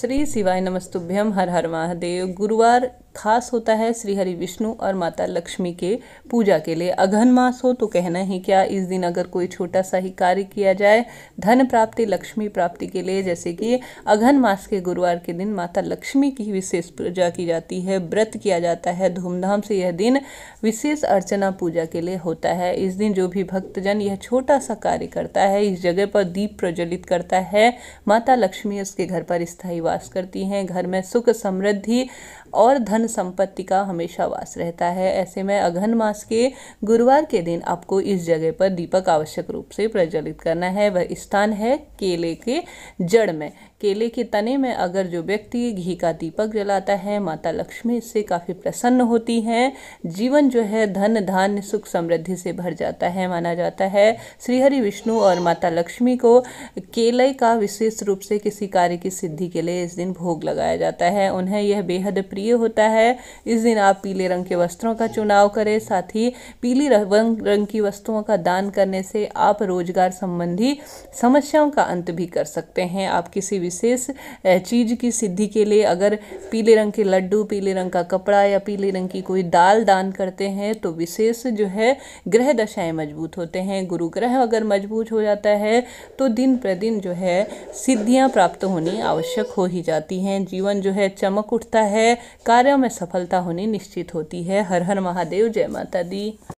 श्री शिवाय नमस्तुभ्यम हर हर महादेव गुरुवार खास होता है श्री हरि विष्णु और माता लक्ष्मी के पूजा के लिए अगहन मास हो तो कहना ही क्या इस दिन अगर कोई छोटा सा ही कार्य किया जाए धन प्राप्ति लक्ष्मी प्राप्ति के लिए जैसे कि अगहन मास के गुरुवार के दिन माता लक्ष्मी की विशेष पूजा की जाती है व्रत किया जाता है धूमधाम से यह दिन विशेष अर्चना पूजा के लिए होता है इस दिन जो भी भक्तजन यह छोटा सा कार्य करता है इस जगह पर दीप प्रज्वलित करता है माता लक्ष्मी उसके घर पर स्थायी वास करती हैं घर में सुख समृद्धि और धन धन संपत्ति का हमेशा वास रहता है ऐसे में अघन मास के गुरुवार के दिन आपको इस जगह पर दीपक आवश्यक रूप से प्रज्वलित करना है वह स्थान है केले के जड़ में केले के तने में अगर जो व्यक्ति घी का दीपक जलाता है माता लक्ष्मी इससे काफ़ी प्रसन्न होती हैं जीवन जो है धन धान्य सुख समृद्धि से भर जाता है माना जाता है श्रीहरि विष्णु और माता लक्ष्मी को केले का विशेष रूप से किसी कार्य की सिद्धि के लिए इस दिन भोग लगाया जाता है उन्हें यह बेहद प्रिय होता है इस दिन आप पीले रंग के वस्त्रों का चुनाव करें साथ ही पीली रंग रंग की वस्तुओं का दान करने से आप रोजगार संबंधी समस्याओं का अंत भी कर सकते हैं आप किसी भी विशेष चीज़ की सिद्धि के लिए अगर पीले रंग के लड्डू पीले रंग का कपड़ा या पीले रंग की कोई दाल दान करते हैं तो विशेष जो है ग्रह दशाएं मजबूत होते हैं गुरु ग्रह अगर मजबूत हो जाता है तो दिन प्रतिदिन जो है सिद्धियाँ प्राप्त होनी आवश्यक हो ही जाती हैं जीवन जो है चमक उठता है कार्यों में सफलता होनी निश्चित होती है हर हर महादेव जय माता दी